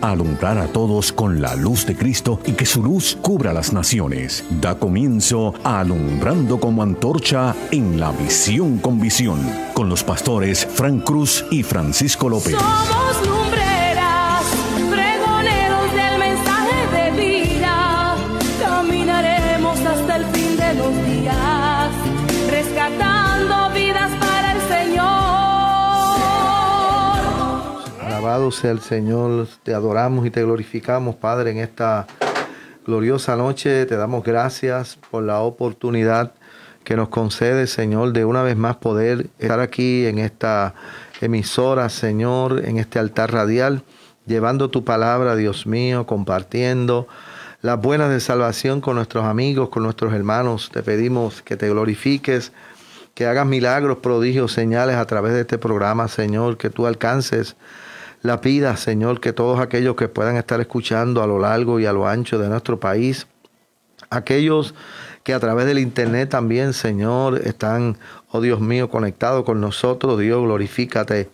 alumbrar a todos con la luz de Cristo y que su luz cubra las naciones. Da comienzo Alumbrando como antorcha en la visión con visión, con los pastores Frank Cruz y Francisco López. sea el Señor, te adoramos y te glorificamos, Padre, en esta gloriosa noche. Te damos gracias por la oportunidad que nos concede, Señor, de una vez más poder estar aquí en esta emisora, Señor, en este altar radial, llevando tu palabra, Dios mío, compartiendo las buenas de salvación con nuestros amigos, con nuestros hermanos. Te pedimos que te glorifiques, que hagas milagros, prodigios, señales a través de este programa, Señor, que tú alcances la pida, Señor, que todos aquellos que puedan estar escuchando a lo largo y a lo ancho de nuestro país, aquellos que a través del Internet también, Señor, están, oh Dios mío, conectados con nosotros, Dios, glorifícate.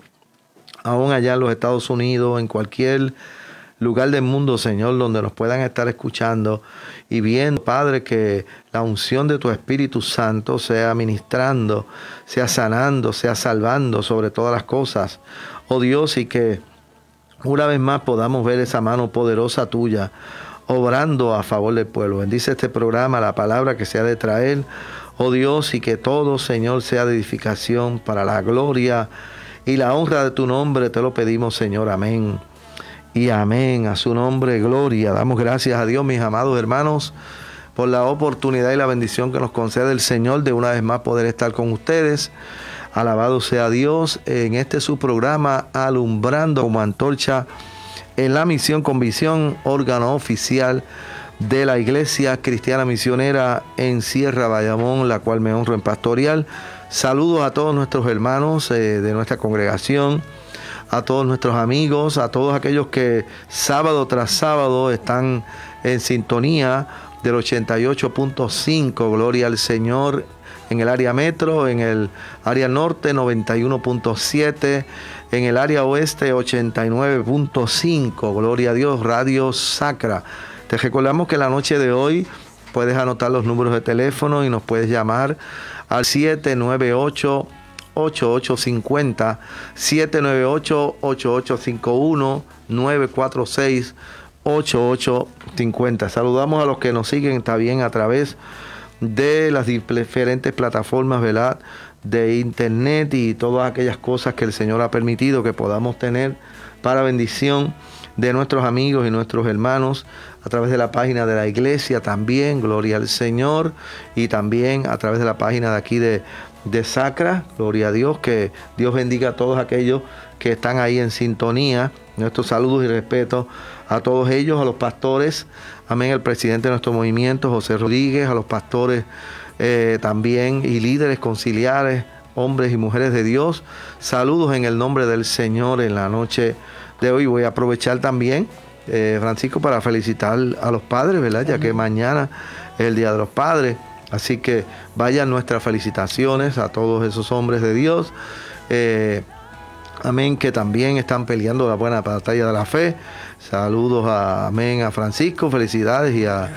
Aún allá en los Estados Unidos, en cualquier lugar del mundo, Señor, donde nos puedan estar escuchando y viendo, Padre, que la unción de tu Espíritu Santo sea ministrando, sea sanando, sea salvando sobre todas las cosas. Oh Dios, y que una vez más podamos ver esa mano poderosa tuya obrando a favor del pueblo. Bendice este programa, la palabra que se ha de traer, oh Dios, y que todo, Señor, sea de edificación para la gloria y la honra de tu nombre. Te lo pedimos, Señor. Amén. Y amén. A su nombre, gloria. Damos gracias a Dios, mis amados hermanos, por la oportunidad y la bendición que nos concede el Señor de una vez más poder estar con ustedes. Alabado sea Dios en este su programa Alumbrando como Antorcha en la misión con visión, órgano oficial de la Iglesia Cristiana Misionera en Sierra Bayamón, la cual me honro en pastoral. Saludos a todos nuestros hermanos eh, de nuestra congregación, a todos nuestros amigos, a todos aquellos que sábado tras sábado están en sintonía del 88.5, gloria al Señor en el área metro, en el área norte 91.7, en el área oeste 89.5, gloria a Dios, Radio Sacra. Te recordamos que la noche de hoy puedes anotar los números de teléfono y nos puedes llamar al 798 8850 798 8851 946 8850. Saludamos a los que nos siguen también a través de las diferentes plataformas, ¿verdad? De internet y todas aquellas cosas que el Señor ha permitido que podamos tener para bendición de nuestros amigos y nuestros hermanos a través de la página de la iglesia también, gloria al Señor, y también a través de la página de aquí de, de Sacra, gloria a Dios, que Dios bendiga a todos aquellos que están ahí en sintonía. Nuestros saludos y respeto a todos ellos, a los pastores, amén, el presidente de nuestro movimiento, José Rodríguez, a los pastores eh, también y líderes conciliares, hombres y mujeres de Dios. Saludos en el nombre del Señor en la noche de hoy. Voy a aprovechar también, eh, Francisco, para felicitar a los padres, ¿verdad? Ya que mañana es el Día de los Padres. Así que vayan nuestras felicitaciones a todos esos hombres de Dios. Eh, amén, que también están peleando la buena batalla de la fe. Saludos a, amén, a Francisco, felicidades y a,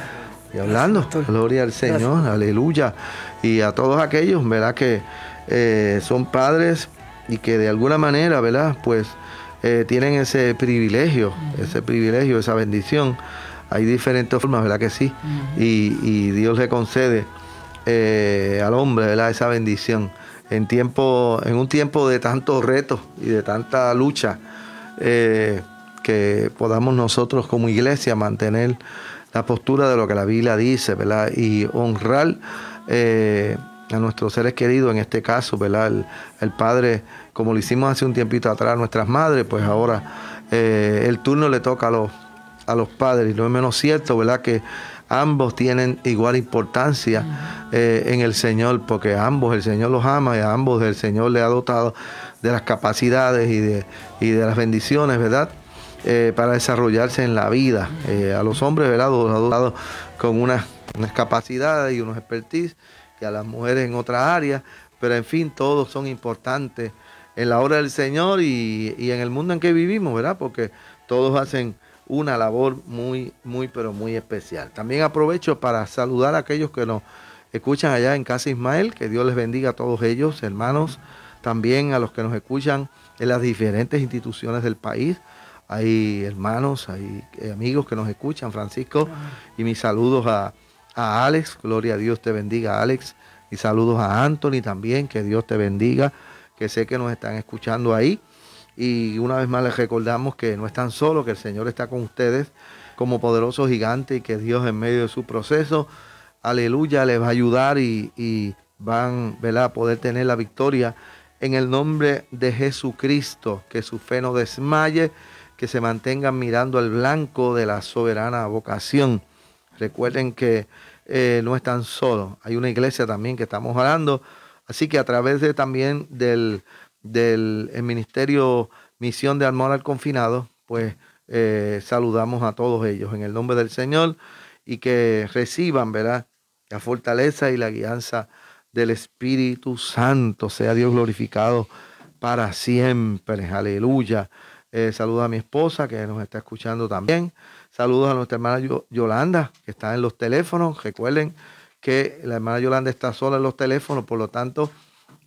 y Orlando. Gloria al Señor, aleluya. Y a todos aquellos, ¿verdad? Que eh, son padres y que de alguna manera, ¿verdad? Pues eh, tienen ese privilegio, ese privilegio, esa bendición. Hay diferentes formas, ¿verdad? Que sí. y, Dios le concede eh, al hombre, ¿verdad? Esa bendición en, tiempo, en un tiempo de tantos retos y de tanta lucha, eh, que podamos nosotros como iglesia mantener la postura de lo que la Biblia dice, ¿verdad? Y honrar eh, a nuestros seres queridos, en este caso, ¿verdad? El, Padre, como lo hicimos hace un tiempito atrás, nuestras madres, pues ahora eh, el turno le toca a los, padres, y no es menos cierto, ¿verdad? Que ambos tienen igual importancia eh, en el Señor, porque ambos el Señor los ama y a ambos el Señor le ha dotado de las capacidades y de, las bendiciones, ¿verdad? Eh, para desarrollarse en la vida. Eh, a los hombres, ¿verdad? Los ha dotado con unas, capacidades y unos expertise, y a las mujeres en otras áreas, pero en fin, todos son importantes en la obra del Señor y, y en el mundo en que vivimos, ¿verdad? Porque todos hacen una labor muy, muy, pero muy especial. También aprovecho para saludar a aquellos que nos escuchan allá en Casa Ismael, que Dios les bendiga a todos ellos, hermanos, también a los que nos escuchan en las diferentes instituciones del país. Hay hermanos, hay eh, amigos que nos escuchan, Francisco, y mis saludos a, a Alex, gloria a Dios te bendiga, Alex, y saludos a Anthony también, que Dios te bendiga, que sé que nos están escuchando ahí. Y una vez más les recordamos que no están solos, que el Señor está con ustedes como poderoso gigante y que Dios en medio de su proceso, aleluya, les va a ayudar y, van a poder tener la victoria en el nombre de Jesucristo, que su fe no desmaye, que se mantengan mirando al blanco de la soberana vocación. Recuerden que eh, no están solos, hay una iglesia también que estamos orando, así que a través de también del del Ministerio Misión de Amor al Confinado, pues eh, saludamos a todos ellos en el nombre del Señor y que reciban, ¿verdad? La fortaleza y la guianza del Espíritu Santo. Sea Dios glorificado para siempre. Aleluya. Eh, saludos a mi esposa que nos está escuchando también. Saludos a nuestra hermana Yolanda que está en los teléfonos. Recuerden que la hermana Yolanda está sola en los teléfonos, por lo tanto,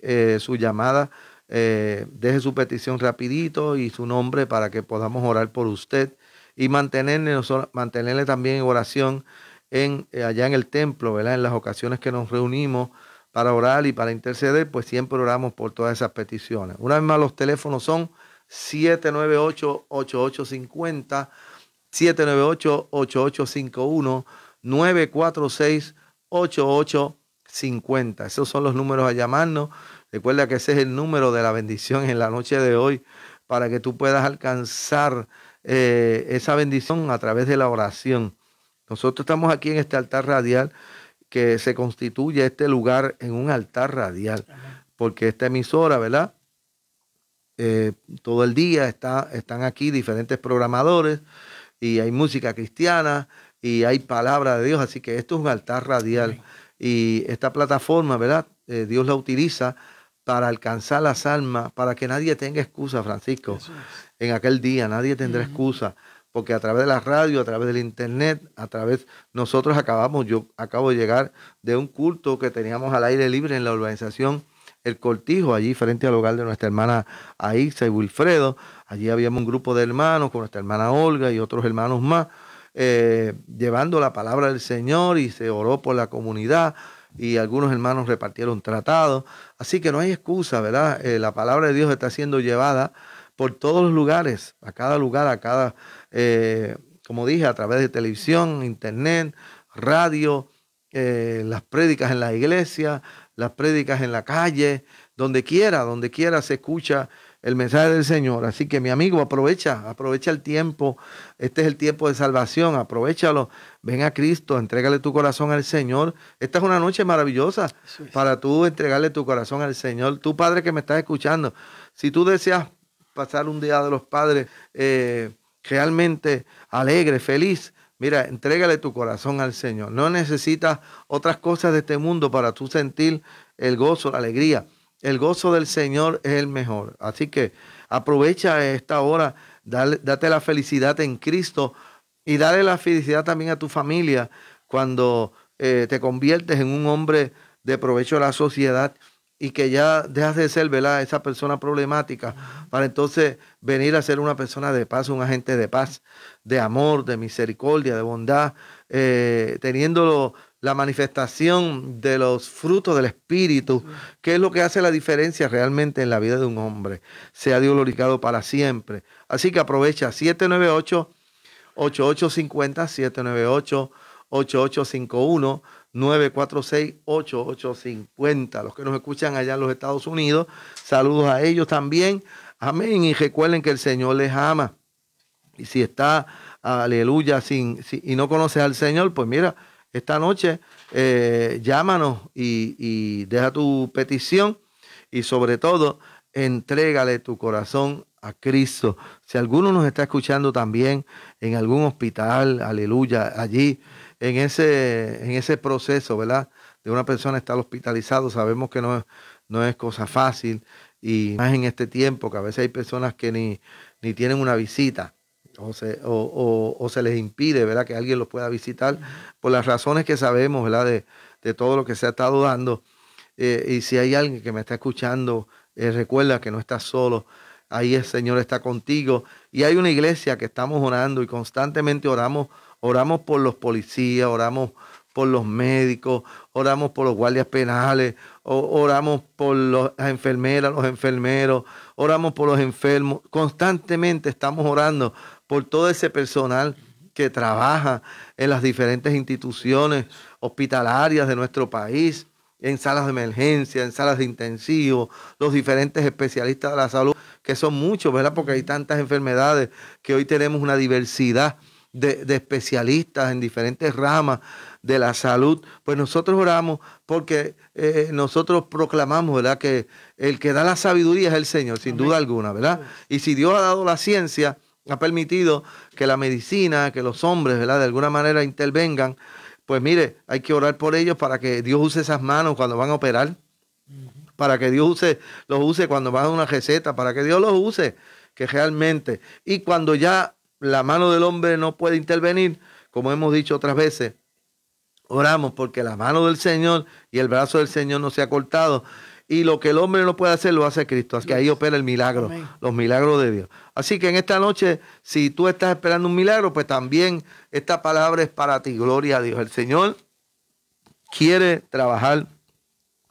eh, su llamada eh, deje su petición rapidito y su nombre para que podamos orar por usted y mantenerle, mantenerle también en oración en, eh, allá en el templo, En las ocasiones que nos reunimos para orar y para interceder, pues siempre oramos por todas esas peticiones. Una vez más, los teléfonos son 798-8850, 798-8851, 946-8850. Esos son los números a llamarnos. Recuerda que ese es el número de la bendición en la noche de hoy para que tú puedas alcanzar eh, esa bendición a través de la oración. Nosotros estamos aquí en este altar radial que se constituye este lugar en un altar radial, porque esta emisora, ¿verdad? Eh, todo el día están aquí diferentes programadores y hay música cristiana y hay palabra de Dios, así que esto es un altar radial. Y esta plataforma, ¿verdad? Eh, Dios la utiliza para alcanzar las almas, para que nadie tenga excusa, Francisco. En aquel día nadie tendrá excusa, porque a través de la radio, a través del internet, a través nosotros acabamos, yo acabo de llegar de un culto que teníamos al aire libre en la urbanización El Cortijo, allí frente al hogar de nuestra hermana Aixa y Wilfredo. Allí habíamos un grupo de hermanos con nuestra hermana Olga y otros hermanos más, eh, llevando la palabra del Señor y se oró por la comunidad y algunos hermanos repartieron tratados. Así que no hay excusa, ¿verdad? Eh, la palabra de Dios está siendo llevada por todos los lugares, a cada lugar, a cada, eh, como dije, a través de televisión, internet, radio, eh, las prédicas en la iglesia, las prédicas en la calle, donde quiera, donde quiera se escucha el mensaje del Señor. Así que mi amigo, aprovecha, aprovecha el tiempo. Este es el tiempo de salvación, aprovechalo. Ven a Cristo, entrégale tu corazón al Señor. Esta es una noche maravillosa para tú entregarle tu corazón al Señor. Tú, Padre que me estás escuchando, si tú deseas pasar un día de los padres eh, realmente alegre, feliz, Mira, entrégale tu corazón al Señor. No necesitas otras cosas de este mundo para tú sentir el gozo, la alegría el gozo del Señor es el mejor. Así que aprovecha esta hora, date la felicidad en Cristo y dale la felicidad también a tu familia cuando eh, te conviertes en un hombre de provecho a la sociedad y que ya dejas de ser esa persona problemática para entonces venir a ser una persona de paz, un agente de paz, de amor, de misericordia, de bondad, eh, teniéndolo la manifestación de los frutos del Espíritu, que es lo que hace la diferencia realmente en la vida de un hombre. Sea Dios glorificado para siempre. Así que aprovecha 798 8850 798 8851 946-8850. Los que nos escuchan allá en los Estados Unidos, saludos a ellos también. Amén. Y recuerden que el Señor les ama. Y si está, aleluya, sin, y no conoces al Señor, pues mira, esta noche, eh, llámanos y, deja tu petición y sobre todo, entrégale tu corazón a Cristo. Si alguno nos está escuchando también en algún hospital, aleluya, allí, en ese, en ese proceso, ¿verdad? De una persona estar hospitalizado, sabemos que no es, no es cosa fácil y más en este tiempo que a veces hay personas que ni, ni tienen una visita o se, les impide ¿verdad? que alguien los pueda visitar por las razones que sabemos ¿verdad? De, todo lo que se ha estado dando. Eh, y si hay alguien que me está escuchando, eh, recuerda que no estás solo. Ahí el Señor está contigo. Y hay una iglesia que estamos orando y constantemente oramos, oramos por los policías, oramos por los médicos, oramos por los guardias penales, oramos por las enfermeras, los enfermeros, oramos por los enfermos. Constantemente estamos orando por todo ese personal que trabaja en las diferentes instituciones hospitalarias de nuestro país, en salas de emergencia, en salas de intensivo, los diferentes especialistas de la salud, que son muchos, ¿verdad? Porque hay tantas enfermedades que hoy tenemos una diversidad de, especialistas en diferentes ramas de la salud. Pues nosotros oramos porque eh, nosotros proclamamos, ¿verdad? Que el que da la sabiduría es el Señor, sin duda alguna, ¿verdad? Y si Dios ha dado la ciencia, ha permitido que la medicina, que los hombres, ¿verdad? De alguna manera intervengan. Pues mire, hay que orar por ellos para que Dios use esas manos cuando van a operar, para que Dios use, los use cuando van a una receta, para que Dios los use, que realmente. Y cuando ya la mano del hombre no puede intervenir, como hemos dicho otras veces, oramos porque la mano del Señor y el brazo del Señor no se ha cortado y lo que el hombre no puede hacer, lo hace Cristo. Así que ahí opera el milagro, los milagros de Dios. Así que en esta noche, si tú estás esperando un milagro, pues también esta palabra es para ti. Gloria a Dios. El Señor quiere trabajar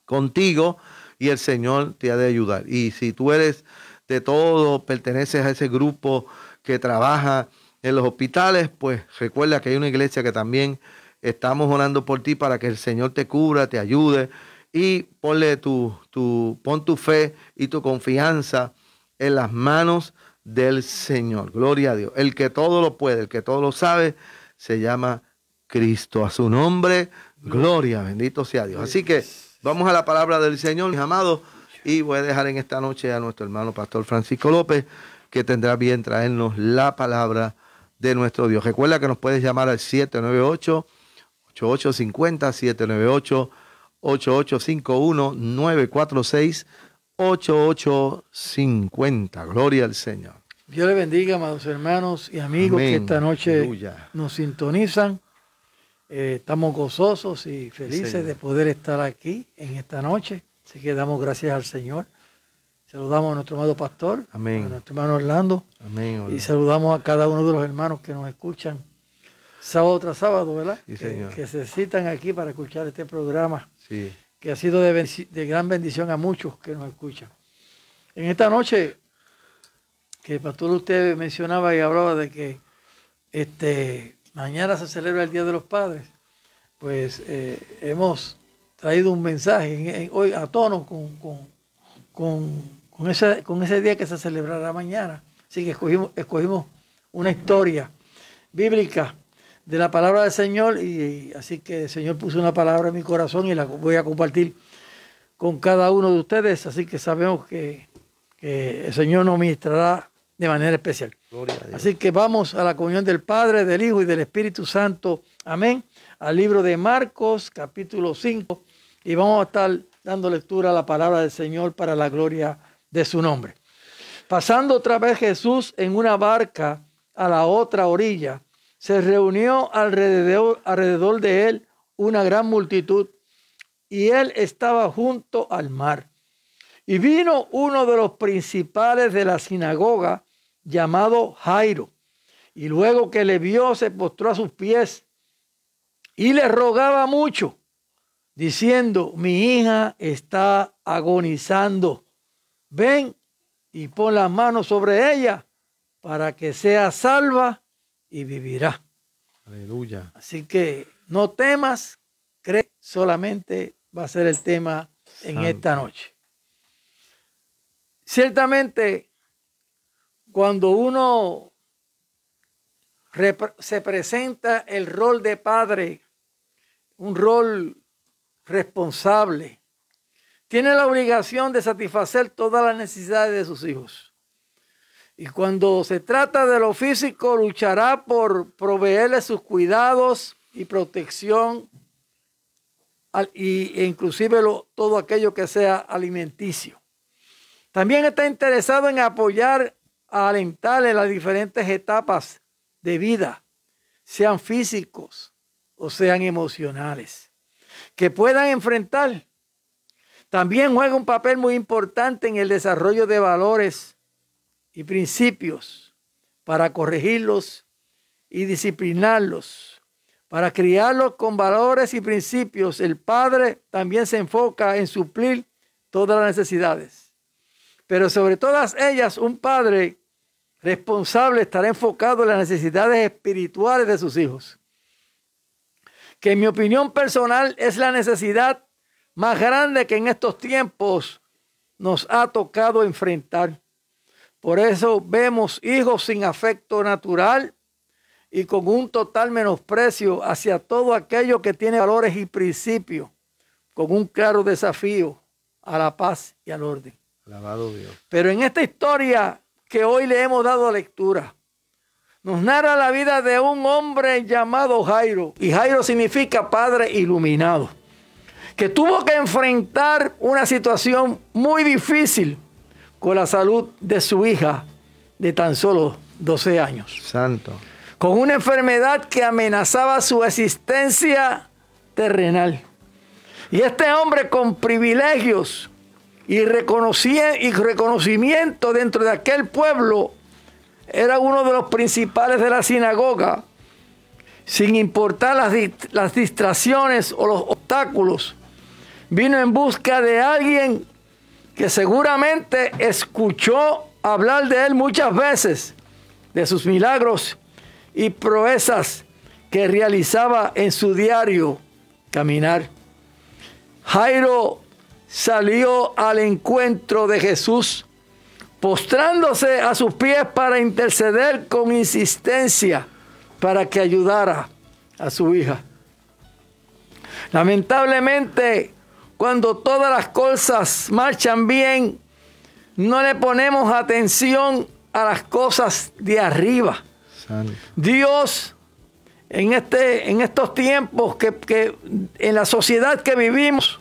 contigo y el Señor te ha de ayudar. Y si tú eres de todo, perteneces a ese grupo que trabaja en los hospitales, pues recuerda que hay una iglesia que también estamos orando por ti para que el Señor te cubra, te ayude y tu, tu, pon tu fe y tu confianza en las manos del Señor. Gloria a Dios. El que todo lo puede, el que todo lo sabe, se llama Cristo. A su nombre, gloria, bendito sea Dios. Así que vamos a la palabra del Señor, mis amados, y voy a dejar en esta noche a nuestro hermano Pastor Francisco López, que tendrá bien traernos la palabra de nuestro Dios. Recuerda que nos puedes llamar al 798 8850 798 8851-946. 8850. Gloria al Señor. Dios le bendiga, amados hermanos y amigos que esta noche nos sintonizan. Eh, estamos gozosos y felices de poder estar aquí en esta noche. Así que damos gracias al Señor. Saludamos a nuestro amado pastor, a nuestro hermano Orlando. Y saludamos a cada uno de los hermanos que nos escuchan sábado tras sábado, ¿verdad? que, que se citan aquí para escuchar este programa que ha sido de, gran bendición a muchos que nos escuchan. En esta noche, que el pastor usted mencionaba y hablaba de que este, mañana se celebra el Día de los Padres, pues eh, hemos traído un mensaje hoy a tono con, con, ese, día que se celebrará mañana. Así que escogimos, escogimos una historia bíblica de la palabra del Señor y, así que el Señor puso una palabra en mi corazón y la voy a compartir con cada uno de ustedes, así que sabemos que, que el Señor nos ministrará de manera especial. Así que vamos a la comunión del Padre, del Hijo y del Espíritu Santo. Amén. Al libro de Marcos, capítulo 5, y vamos a estar dando lectura a la palabra del Señor para la gloria de su nombre. Pasando otra vez Jesús en una barca a la otra orilla, se reunió alrededor, alrededor de él una gran multitud y él estaba junto al mar. Y vino uno de los principales de la sinagoga llamado Jairo, y luego que le vio se postró a sus pies y le rogaba mucho, diciendo, mi hija está agonizando, ven y pon las manos sobre ella para que sea salva y vivirá. Aleluya. Así que no temas, cree solamente va a ser el tema en esta noche. Ciertamente, cuando uno se presenta el rol de padre, un rol responsable, tiene la obligación de satisfacer todas las necesidades de sus hijos. Y cuando se trata de lo físico, luchará por proveerle sus cuidados y protección y, e inclusive todo aquello que sea alimenticio. También está interesado en apoyar, a alentar en las diferentes etapas de vida, sean físicos o sean emocionales, que puedan enfrentar. También juega un papel muy importante en el desarrollo de valores y principios para corregirlos y disciplinarlos, para criarlos con valores y principios. El padre también se enfoca en suplir todas las necesidades. Pero sobre todas ellas, un padre responsable estará enfocado en las necesidades espirituales de sus hijos, que en mi opinión personal es la necesidad más grande que en estos tiempos nos ha tocado enfrentar. Por eso vemos hijos sin afecto natural y con un total menosprecio hacia todo aquello que tiene valores y principios, con un claro desafío a la paz y al orden. Pero en esta historia que hoy le hemos dado lectura, nos narra la vida de un hombre llamado Jairo, y Jairo significa Padre Iluminado, que tuvo que enfrentar una situación muy difícil con la salud de su hija de tan solo 12 años. Santo. Con una enfermedad que amenazaba su existencia terrenal. Y este hombre con privilegios y, y reconocimiento dentro de aquel pueblo era uno de los principales de la sinagoga, sin importar las distracciones o los obstáculos. Vino en busca de alguien que seguramente escuchó hablar de él muchas veces, de sus milagros y proezas que realizaba en su diario caminar. Jairo salió al encuentro de Jesús, postrándose a sus pies para interceder con insistencia para que ayudara a su hija. Lamentablemente, cuando todas las cosas marchan bien, no le ponemos atención a las cosas de arriba. Dios, en, este, en estos tiempos que, que en la sociedad que vivimos,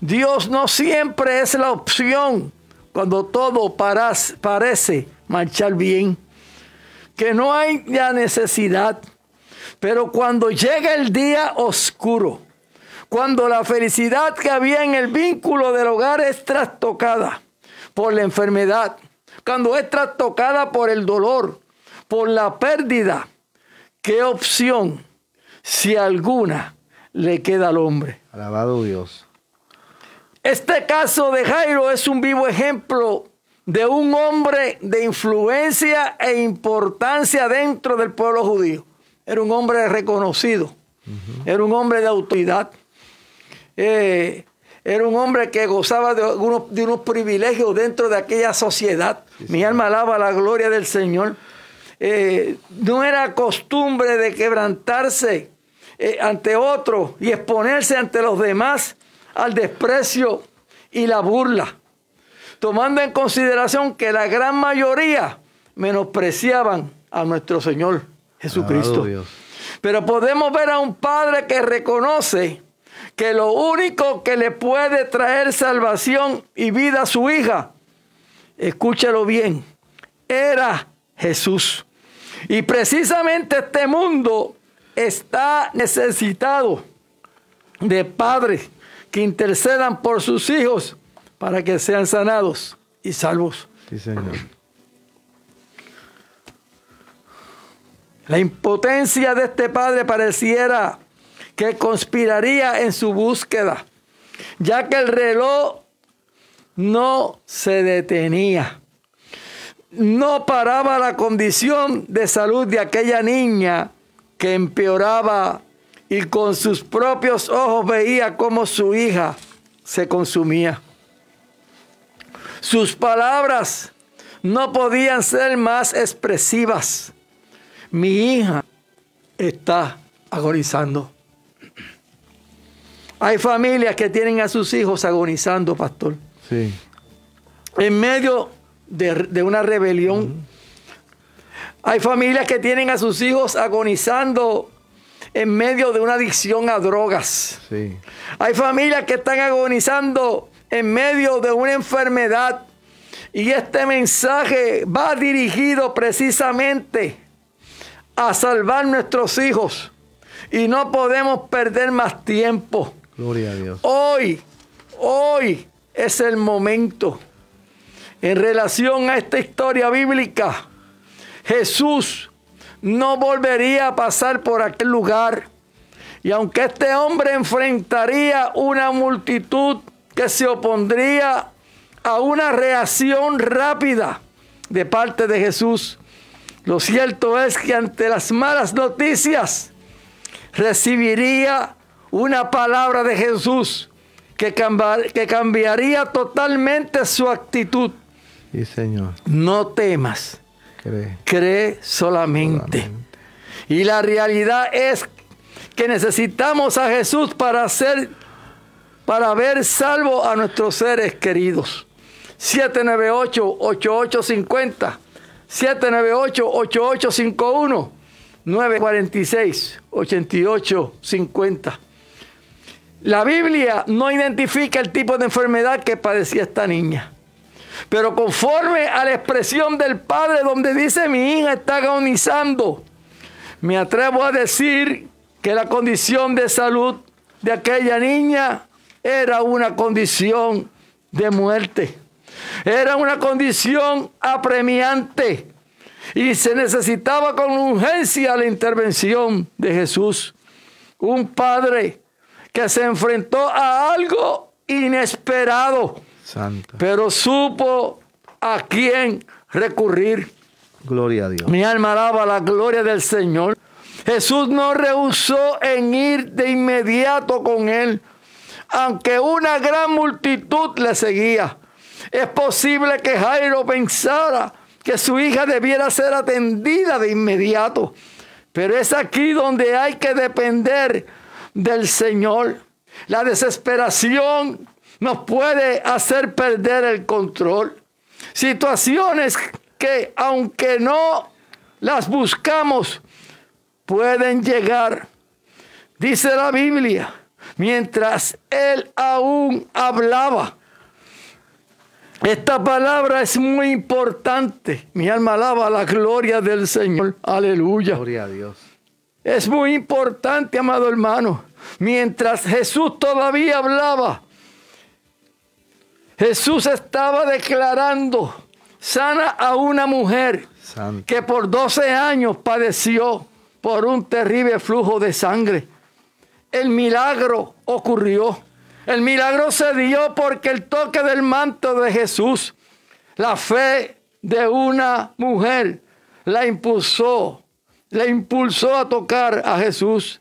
Dios no siempre es la opción cuando todo parece marchar bien, que no hay la necesidad, pero cuando llega el día oscuro, cuando la felicidad que había en el vínculo del hogar es trastocada por la enfermedad, cuando es trastocada por el dolor, por la pérdida, ¿qué opción, si alguna, le queda al hombre? Alabado Dios. Este caso de Jairo es un vivo ejemplo de un hombre de influencia e importancia dentro del pueblo judío. Era un hombre reconocido, era un hombre de autoridad. Eh, era un hombre que gozaba de, unos privilegios dentro de aquella sociedad. Mi alma alaba la gloria del Señor. Eh, no era costumbre de quebrantarse eh, ante otros y exponerse ante los demás al desprecio y la burla, tomando en consideración que la gran mayoría menospreciaban a nuestro Señor Jesucristo. Pero podemos ver a un padre que reconoce que lo único que le puede traer salvación y vida a su hija, escúchalo bien, era Jesús. Y precisamente este mundo está necesitado de padres que intercedan por sus hijos para que sean sanados y salvos. Sí, señor. La impotencia de este padre pareciera que conspiraría en su búsqueda, ya que el reloj no se detenía. No paraba la condición de salud de aquella niña que empeoraba y con sus propios ojos veía cómo su hija se consumía. Sus palabras no podían ser más expresivas. Mi hija está agonizando. Hay familias que tienen a sus hijos agonizando, pastor. Sí. En medio de, una rebelión. Hay familias que tienen a sus hijos agonizando en medio de una adicción a drogas. Sí. Hay familias que están agonizando en medio de una enfermedad. Y este mensaje va dirigido precisamente a salvar nuestros hijos. Y no podemos perder más tiempo a Dios. Hoy, hoy es el momento. En relación a esta historia bíblica, Jesús no volvería a pasar por aquel lugar. Y aunque este hombre enfrentaría una multitud que se opondría a una reacción rápida de parte de Jesús, lo cierto es que ante las malas noticias recibiría una palabra de Jesús que, que cambiaría totalmente su actitud. Sí, Señor. No temas. Cree. Cree solamente. Y la realidad es que necesitamos a Jesús para para ver salvo a nuestros seres queridos. 798-8850. 798-8851. 946-8850. La Biblia no identifica el tipo de enfermedad que padecía esta niña. Pero conforme a la expresión del padre donde dice mi hija está agonizando, me atrevo a decir que la condición de salud de aquella niña era una condición de muerte. Era una condición apremiante y se necesitaba con urgencia la intervención de Jesús. Un padre que se enfrentó a algo inesperado, pero supo a quién recurrir. Gloria a Dios. Mi alma alaba la gloria del Señor. Jesús no rehusó en ir de inmediato con él, aunque una gran multitud le seguía. Es posible que Jairo pensara que su hija debiera ser atendida de inmediato, pero es aquí donde hay que depender del Señor. La desesperación nos puede hacer perder el control. Situaciones que aunque no las buscamos, pueden llegar. Dice la Biblia, mientras él aún hablaba. Esta palabra es muy importante. Mi alma alaba la gloria del Señor. Aleluya. Gloria a Dios. Es muy importante, amado hermano mientras Jesús todavía hablaba, Jesús estaba declarando, sana a una mujer que por 12 años padeció por un terrible flujo de sangre. El milagro ocurrió. El milagro se dio porque el toque del manto de Jesús, la fe de una mujer, la impulsó le impulsó a tocar a Jesús.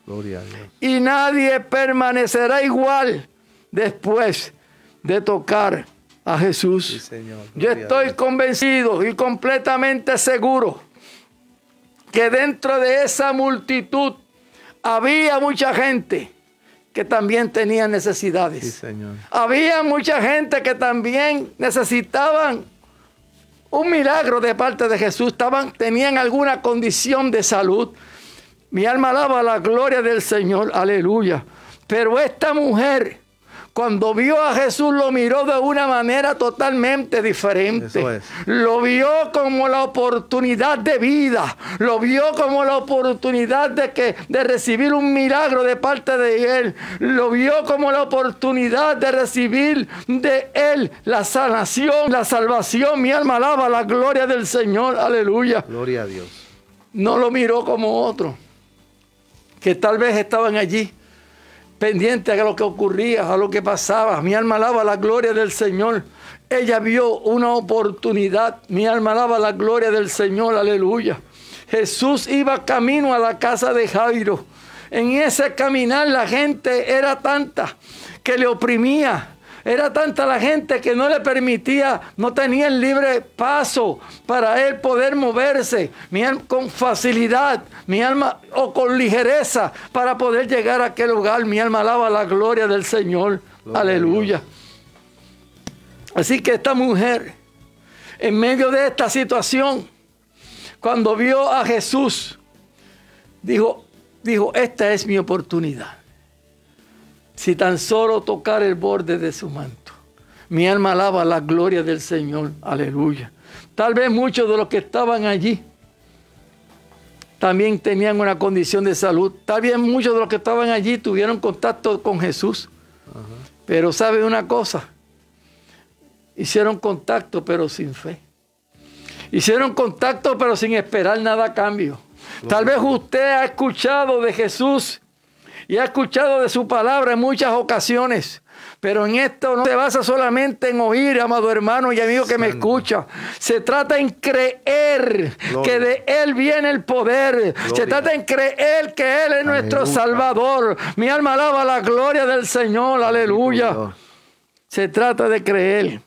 Y nadie permanecerá igual después de tocar a Jesús. Yo estoy convencido y completamente seguro que dentro de esa multitud había mucha gente que también tenía necesidades. Había mucha gente que también necesitaban un milagro de parte de Jesús, estaban, tenían alguna condición de salud. Mi alma alaba la gloria del Señor, aleluya. Pero esta mujer cuando vio a Jesús lo miró de una manera totalmente diferente. Lo vio como la oportunidad de vida. Lo vio como la oportunidad de, que, de recibir un milagro de parte de Él. Lo vio como la oportunidad de recibir de Él la sanación, la salvación. Mi alma alaba la gloria del Señor. Aleluya. Gloria a Dios. No lo miró como otro. Que tal vez estaban allí pendiente a lo que ocurría, a lo que pasaba. Mi alma alaba la gloria del Señor. Ella vio una oportunidad. Mi alma alaba la gloria del Señor. Aleluya. Jesús iba camino a la casa de Jairo. En ese caminar la gente era tanta que le oprimía, era tanta la gente que no le permitía, no tenía el libre paso para él poder moverse mi con facilidad, mi alma, o con ligereza, para poder llegar a aquel lugar. Mi alma alaba la gloria del Señor. Aleluya. Así que esta mujer, en medio de esta situación, cuando vio a Jesús, dijo, dijo, esta es mi oportunidad si tan solo tocar el borde de su manto. Mi alma alaba la gloria del Señor. Aleluya. Tal vez muchos de los que estaban allí también tenían una condición de salud. Tal vez muchos de los que estaban allí tuvieron contacto con Jesús. Pero sabe una cosa, hicieron contacto pero sin fe. Hicieron contacto pero sin esperar nada a cambio. Tal vez usted ha escuchado de Jesús y ha escuchado de su palabra en muchas ocasiones. Pero en esto no se basa solamente en oír, amado hermano y amigo que me escucha. Se trata en creer que de Él viene el poder. Se trata en creer que Él es nuestro Salvador. Mi alma alaba la gloria del Señor. aleluya. Se trata de creer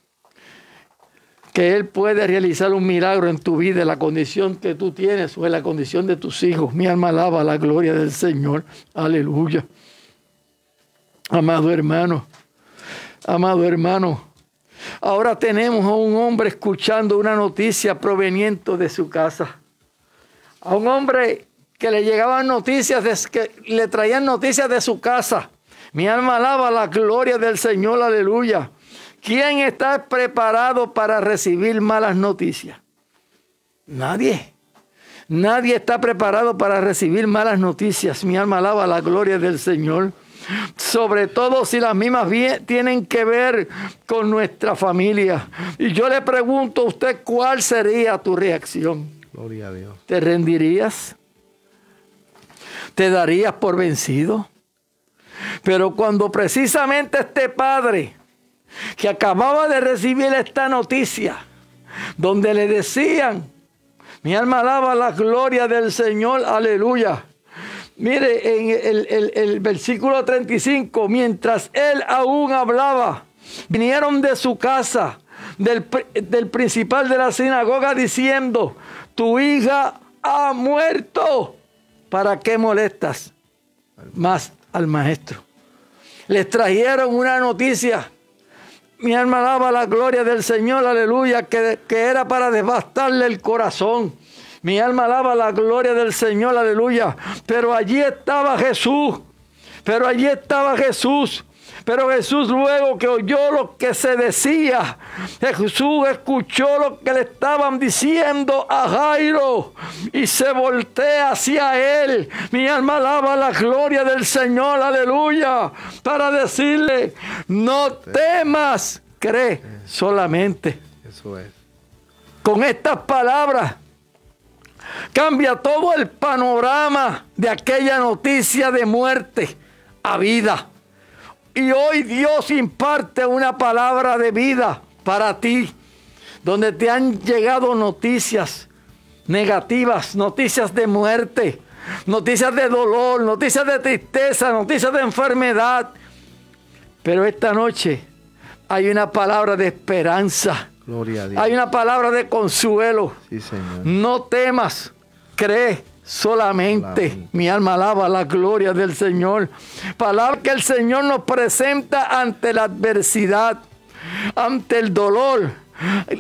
que Él puede realizar un milagro en tu vida, en la condición que tú tienes o en la condición de tus hijos. Mi alma alaba la gloria del Señor. Aleluya. Amado hermano, amado hermano, ahora tenemos a un hombre escuchando una noticia proveniente de su casa. A un hombre que le llegaban noticias, de, que le traían noticias de su casa. Mi alma alaba la gloria del Señor, aleluya. ¿Quién está preparado para recibir malas noticias? Nadie. Nadie está preparado para recibir malas noticias. Mi alma alaba la gloria del Señor. Sobre todo si las mismas tienen que ver con nuestra familia. Y yo le pregunto a usted cuál sería tu reacción. Gloria a Dios. ¿Te rendirías? ¿Te darías por vencido? Pero cuando precisamente este padre que acababa de recibir esta noticia, donde le decían, mi alma alaba la gloria del Señor, aleluya. Mire, en el, el, versículo 35, mientras él aún hablaba, vinieron de su casa, del, del principal de la sinagoga, diciendo, tu hija ha muerto, ¿para qué molestas más al maestro? Les trajeron una noticia mi alma alaba la gloria del Señor, aleluya, que, que era para devastarle el corazón. Mi alma alaba la gloria del Señor, aleluya. Pero allí estaba Jesús. Pero allí estaba Jesús. Pero Jesús luego que oyó lo que se decía, Jesús escuchó lo que le estaban diciendo a Jairo y se voltea hacia él. Mi alma alaba la gloria del Señor, aleluya, para decirle, no temas, cree solamente. Con estas palabras cambia todo el panorama de aquella noticia de muerte a vida. Y hoy Dios imparte una palabra de vida para ti, donde te han llegado noticias negativas, noticias de muerte, noticias de dolor, noticias de tristeza, noticias de enfermedad. Pero esta noche hay una palabra de esperanza. Hay una palabra de consuelo. No temas, cree Solamente mi alma alaba la gloria del Señor. Palabra que el Señor nos presenta ante la adversidad, ante el dolor,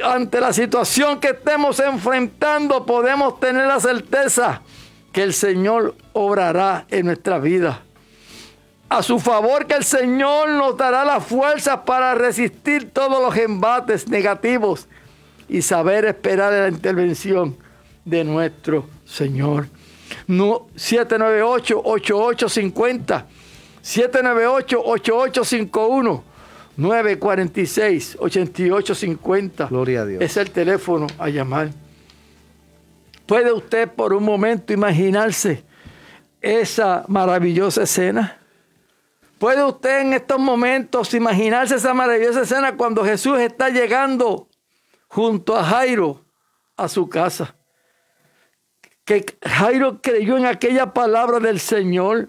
ante la situación que estemos enfrentando. Podemos tener la certeza que el Señor obrará en nuestra vida. A su favor que el Señor nos dará las fuerzas para resistir todos los embates negativos y saber esperar la intervención de nuestro Señor 798-8850. 798-8851. 946-8850. Gloria a Dios. Es el teléfono a llamar. ¿Puede usted por un momento imaginarse esa maravillosa escena? ¿Puede usted en estos momentos imaginarse esa maravillosa escena cuando Jesús está llegando junto a Jairo a su casa? que Jairo creyó en aquella palabra del Señor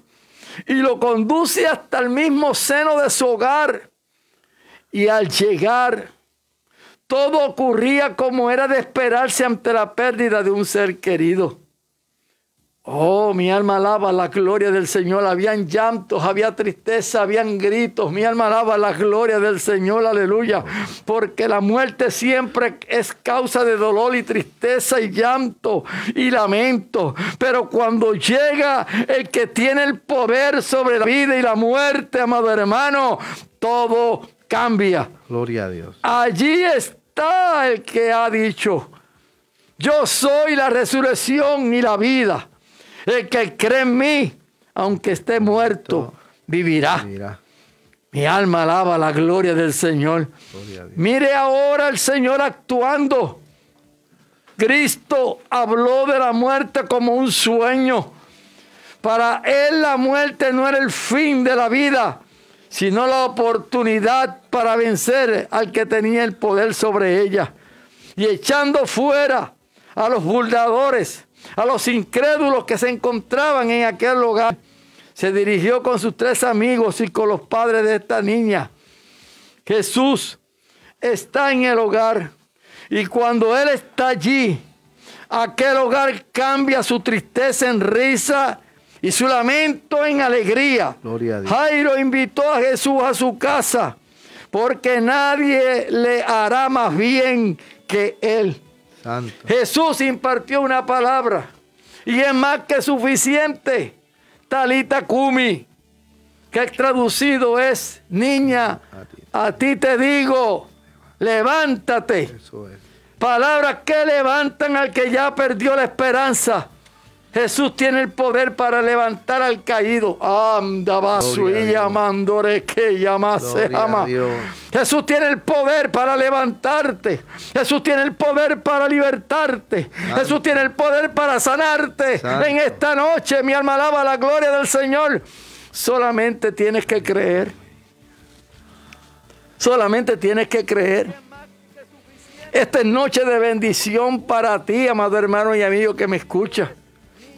y lo conduce hasta el mismo seno de su hogar. Y al llegar, todo ocurría como era de esperarse ante la pérdida de un ser querido. Oh, mi alma alaba la gloria del Señor. Habían llantos, había tristeza, habían gritos. Mi alma alaba la gloria del Señor. Aleluya. Porque la muerte siempre es causa de dolor y tristeza y llanto y lamento. Pero cuando llega el que tiene el poder sobre la vida y la muerte, amado hermano, todo cambia. Gloria a Dios. Allí está el que ha dicho, yo soy la resurrección y la vida. El que cree en mí, aunque esté muerto, vivirá. Mi alma alaba la gloria del Señor. Mire ahora el Señor actuando. Cristo habló de la muerte como un sueño. Para Él la muerte no era el fin de la vida, sino la oportunidad para vencer al que tenía el poder sobre ella. Y echando fuera a los burladores, a los incrédulos que se encontraban en aquel hogar. Se dirigió con sus tres amigos y con los padres de esta niña. Jesús está en el hogar y cuando Él está allí, aquel hogar cambia su tristeza en risa y su lamento en alegría. Jairo invitó a Jesús a su casa, porque nadie le hará más bien que él. Jesús impartió una palabra y es más que suficiente. Talita Kumi, que traducido es niña, a ti te digo, levántate. Palabras que levantan al que ya perdió la esperanza Jesús tiene el poder para levantar al caído. Anda, y es que llamase ama. Jesús tiene el poder para levantarte. Jesús tiene el poder para libertarte. Jesús tiene el poder para sanarte. En esta noche, mi alma alaba la gloria del Señor. Solamente tienes que creer. Solamente tienes que creer. Esta es noche de bendición para ti, amado hermano y amigo que me escucha.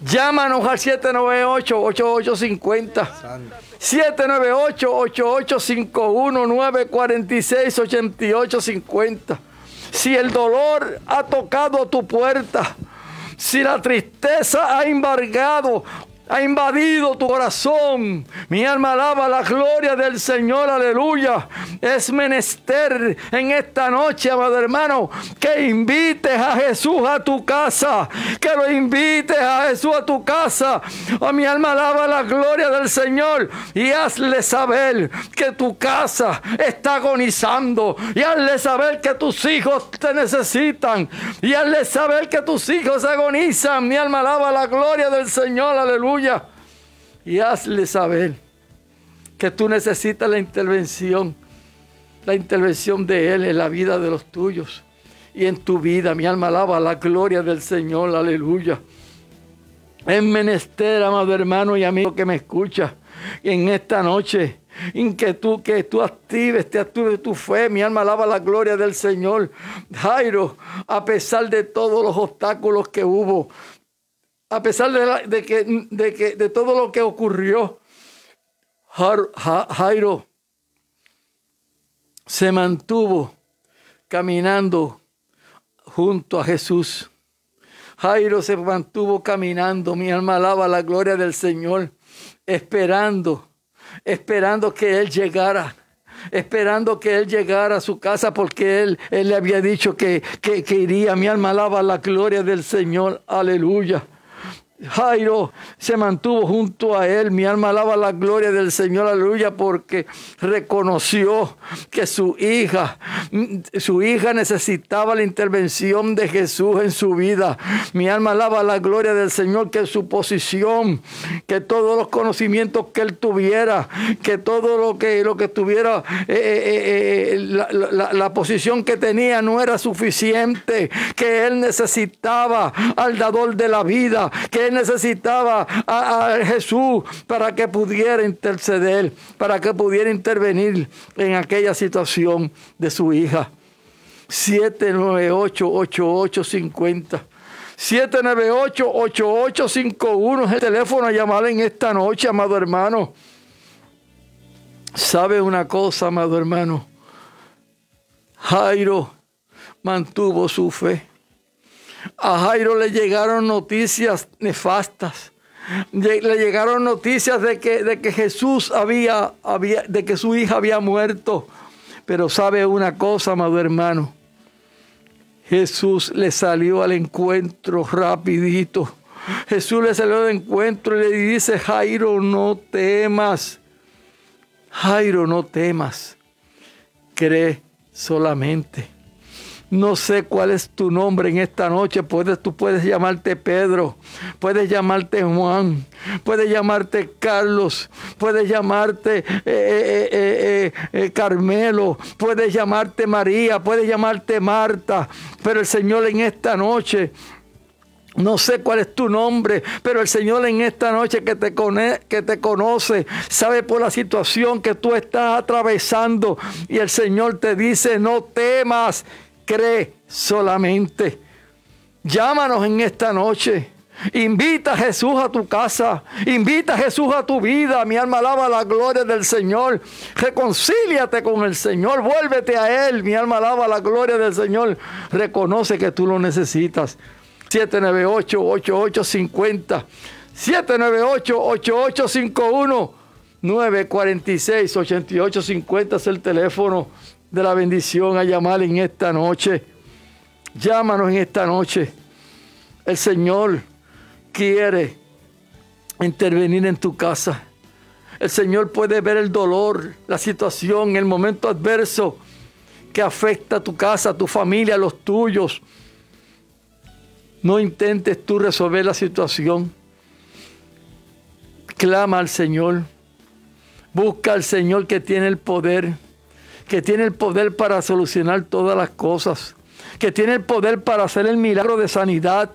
Llámanos al 798-8850. 798-8851-946-8850. Si el dolor ha tocado tu puerta, si la tristeza ha embargado ha invadido tu corazón. Mi alma alaba la gloria del Señor, aleluya. Es menester en esta noche, amado hermano, que invites a Jesús a tu casa, que lo invites a Jesús a tu casa. Oh, mi alma alaba la gloria del Señor y hazle saber que tu casa está agonizando y hazle saber que tus hijos te necesitan y hazle saber que tus hijos agonizan. Mi alma alaba la gloria del Señor, aleluya y hazle saber que tú necesitas la intervención, la intervención de Él en la vida de los tuyos y en tu vida. Mi alma alaba la gloria del Señor, aleluya. en menester, amado hermano y amigo que me escucha en esta noche. Inquietud que tú actives, te actives tu fe. Mi alma alaba la gloria del Señor. Jairo, a pesar de todos los obstáculos que hubo, a pesar de, que, de, que, de todo lo que ocurrió, Jairo se mantuvo caminando junto a Jesús. Jairo se mantuvo caminando, mi alma alaba la gloria del Señor, esperando, esperando que Él llegara esperando que él llegara a su casa porque él, él le había dicho que, que, que iría. Mi alma alaba la gloria del Señor. Aleluya. Jairo se mantuvo junto a él. Mi alma alaba la gloria del Señor, aleluya, porque reconoció que su hija, su hija necesitaba la intervención de Jesús en su vida. Mi alma alaba la gloria del Señor, que su posición, que todos los conocimientos que él tuviera, que todo lo que, lo que tuviera, eh, eh, eh, la, la posición que tenía no era suficiente, que él necesitaba al dador de la vida, que necesitaba a, Jesús para que pudiera interceder, para que pudiera intervenir en aquella situación de su hija. 798-8850. 798-8851 es el teléfono a llamar en esta noche, amado hermano. ¿Sabe una cosa, amado hermano? Jairo mantuvo su fe. A Jairo le llegaron noticias nefastas. Le llegaron noticias de que, de que Jesús había, había, de que su hija había muerto. Pero sabe una cosa, amado hermano. Jesús le salió al encuentro rapidito. Jesús le salió al encuentro y le dice, Jairo, no temas. Jairo, no temas. Cree solamente. No sé cuál es tu nombre en esta noche. Puedes, tú puedes llamarte Pedro, puedes llamarte Juan, puedes llamarte Carlos, puedes llamarte eh, eh, eh, Carmelo, puedes llamarte María, puedes llamarte Marta. Pero el Señor en esta noche no sé cuál es tu nombre, pero el Señor en esta noche que te, que te, conoce, sabe por la situación que tú estás atravesando y el Señor te dice, no temas, cree solamente. Llámanos en esta noche. Invita a Jesús a tu casa. Invita a Jesús a tu vida. Mi alma alaba la gloria del Señor. Reconcíliate con el Señor. Vuélvete a Él. Mi alma alaba la gloria del Señor. Reconoce que tú lo necesitas. 798-8850. 798-8851. 946-8850 es el teléfono de la bendición a llamar en esta noche. Llámanos en esta noche. El Señor quiere intervenir en tu casa. El Señor puede ver el dolor, la situación, el momento adverso que afecta a tu casa, a tu familia, a los tuyos. No intentes tú resolver la situación. Clama al Señor. Busca al Señor que tiene el poder que tiene el poder para solucionar todas las cosas, que tiene el poder para hacer el milagro de sanidad,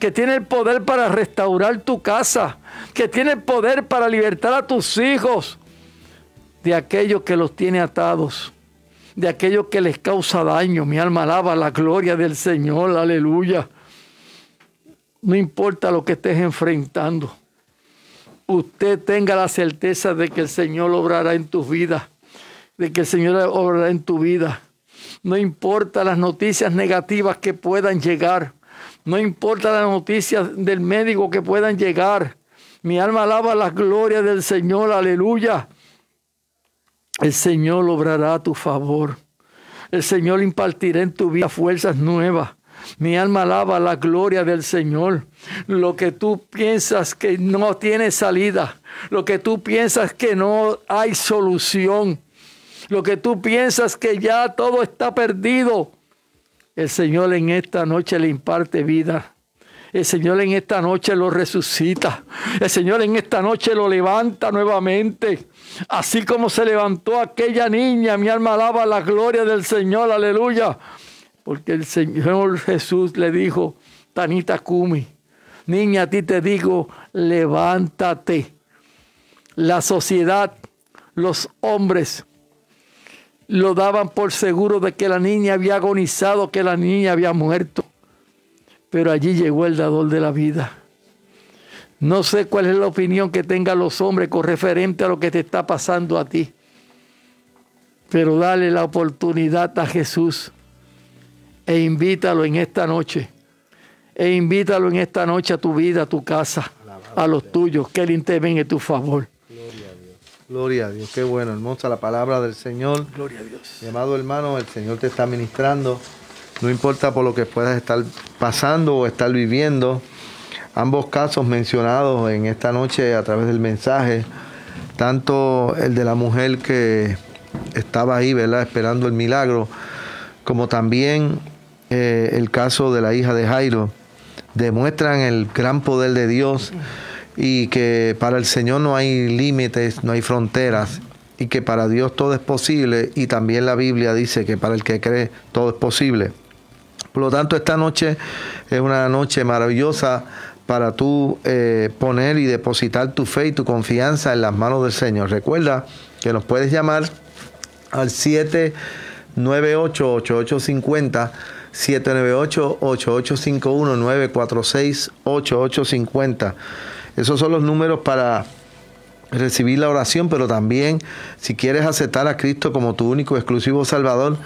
que tiene el poder para restaurar tu casa, que tiene el poder para libertar a tus hijos de aquellos que los tiene atados, de aquellos que les causa daño. Mi alma alaba la gloria del Señor, aleluya. No importa lo que estés enfrentando, usted tenga la certeza de que el Señor obrará en tu vida de que el Señor obrará en tu vida. No importa las noticias negativas que puedan llegar. No importa las noticias del médico que puedan llegar. Mi alma alaba la gloria del Señor. Aleluya. El Señor obrará a tu favor. El Señor impartirá en tu vida fuerzas nuevas. Mi alma alaba la gloria del Señor. Lo que tú piensas que no tiene salida, lo que tú piensas que no hay solución, lo que tú piensas que ya todo está perdido. El Señor en esta noche le imparte vida. El Señor en esta noche lo resucita. El Señor en esta noche lo levanta nuevamente. Así como se levantó aquella niña, mi alma alaba la gloria del Señor, aleluya. Porque el Señor Jesús le dijo, Tanita Kumi, niña, a ti te digo, levántate. La sociedad, los hombres, lo daban por seguro de que la niña había agonizado, que la niña había muerto. Pero allí llegó el dador de la vida. No sé cuál es la opinión que tengan los hombres con referente a lo que te está pasando a ti. Pero dale la oportunidad a Jesús e invítalo en esta noche. E invítalo en esta noche a tu vida, a tu casa, a los tuyos, que Él intervenga en tu favor. Gloria a Dios, qué bueno, hermosa la palabra del Señor. Gloria a Dios. Llamado amado hermano, el Señor te está ministrando. No importa por lo que puedas estar pasando o estar viviendo. Ambos casos mencionados en esta noche a través del mensaje, tanto el de la mujer que estaba ahí, ¿verdad? Esperando el milagro, como también eh, el caso de la hija de Jairo, demuestran el gran poder de Dios y que para el Señor no hay límites, no hay fronteras y que para Dios todo es posible y también la Biblia dice que para el que cree todo es posible. Por lo tanto, esta noche es una noche maravillosa para tú eh, poner y depositar tu fe y tu confianza en las manos del Señor. Recuerda que nos puedes llamar al 798-8850. 798-8851-946-8850. Esos son los números para recibir la oración, pero también si quieres aceptar a Cristo como tu único exclusivo Salvador,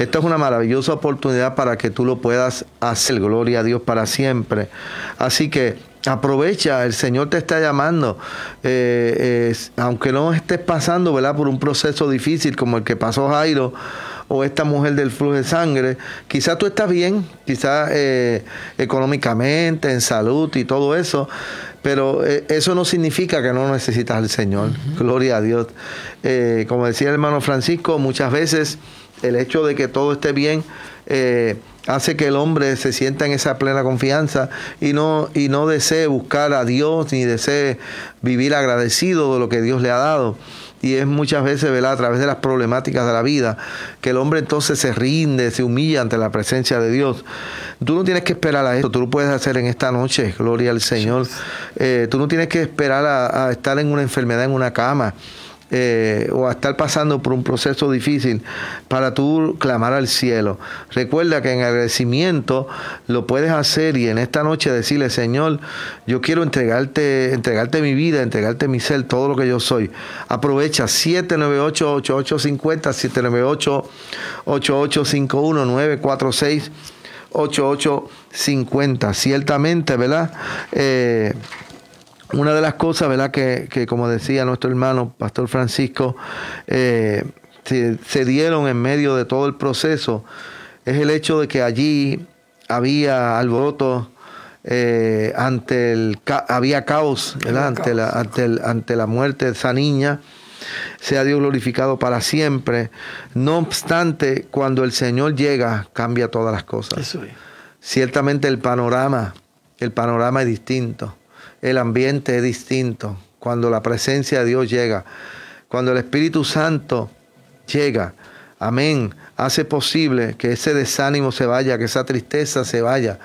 esta es una maravillosa oportunidad para que tú lo puedas hacer. Gloria a Dios para siempre. Así que aprovecha, el Señor te está llamando. Eh, aunque no estés pasando ¿verdad? por un proceso difícil como el que pasó Jairo o esta mujer del flujo de sangre, quizá tú estás bien, quizás eh, económicamente, en salud y todo eso. Pero eh, eso no significa que no necesitas al Señor. Gloria a Dios. Eh, como decía el hermano Francisco, muchas veces el hecho de que todo esté bien eh, hace que el hombre se sienta en esa plena confianza y no, y no desee buscar a Dios ni desee vivir agradecido de lo que Dios le ha dado y es muchas veces ¿verdad? a través de las problemáticas de la vida que el hombre entonces se rinde, se humilla ante la presencia de Dios. Tú no tienes que esperar a esto, tú lo puedes hacer en esta noche, gloria al Señor. Eh, tú no tienes que esperar a estar en una enfermedad, en una cama. Eh, o a estar pasando por un proceso difícil para tú clamar al cielo. Recuerda que en agradecimiento lo puedes hacer y en esta noche decirle, Señor, yo quiero entregarte, entregarte mi vida, entregarte mi ser, todo lo que yo soy. Aprovecha 798-8850, 798-8851-946-8850. Ciertamente, ¿verdad? Eh, una de las cosas, ¿verdad? Que, como decía nuestro hermano Pastor Francisco, eh, se, dieron en medio de todo el proceso, es el hecho de que allí había alboroto, eh, ante el, había caos, ¿verdad? Ante, la, ante, la muerte de esa niña sea Dios glorificado para siempre. No obstante, cuando el Señor llega, cambia todas las cosas. Ciertamente el panorama, el panorama es distinto el ambiente es distinto, cuando la presencia de Dios llega, cuando el Espíritu Santo llega. Amén. Hace posible que ese desánimo se vaya, que esa tristeza se vaya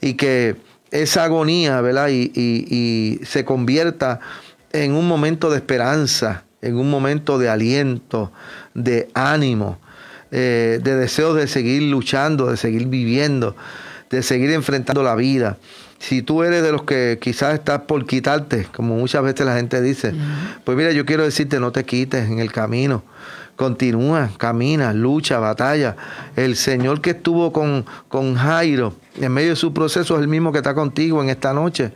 y que esa agonía, ¿verdad? Y, se convierta en un momento de esperanza, en un momento de aliento, de ánimo, eh, de deseos de seguir luchando, de seguir viviendo, de seguir enfrentando la vida si tú eres de los que quizás estás por quitarte, como muchas veces la gente dice, pues mira, yo quiero decirte, no te quites en el camino. Continúa, camina, lucha, batalla. El Señor que estuvo con, con Jairo en medio de su proceso es el mismo que está contigo en esta noche.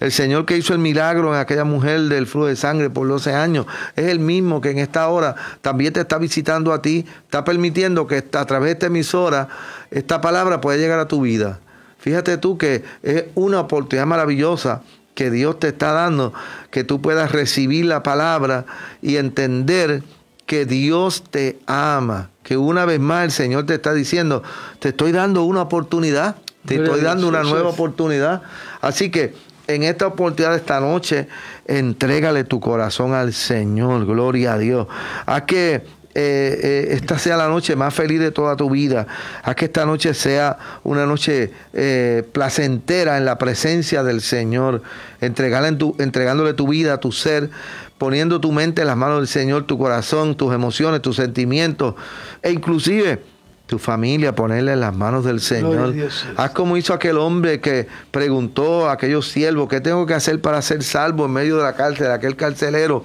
El Señor que hizo el milagro en aquella mujer del flujo de sangre por 12 años es el mismo que en esta hora también te está visitando a ti, está permitiendo que a través de esta emisora esta palabra pueda llegar a tu vida. Fíjate tú que es una oportunidad maravillosa que Dios te está dando, que tú puedas recibir la palabra y entender que Dios te ama, que una vez más el Señor te está diciendo, te estoy dando una oportunidad, te estoy dando una nueva oportunidad. Así que en esta oportunidad de esta noche, entrégale tu corazón al Señor, gloria a Dios. A que eh, eh, esta sea la noche más feliz de toda tu vida. Haz que esta noche sea una noche eh, placentera en la presencia del Señor, entregándole tu vida, tu ser, poniendo tu mente en las manos del Señor, tu corazón, tus emociones, tus sentimientos e inclusive tu familia, ponerle en las manos del Señor. Haz como hizo aquel hombre que preguntó a aquellos siervos, ¿qué tengo que hacer para ser salvo en medio de la cárcel? Aquel carcelero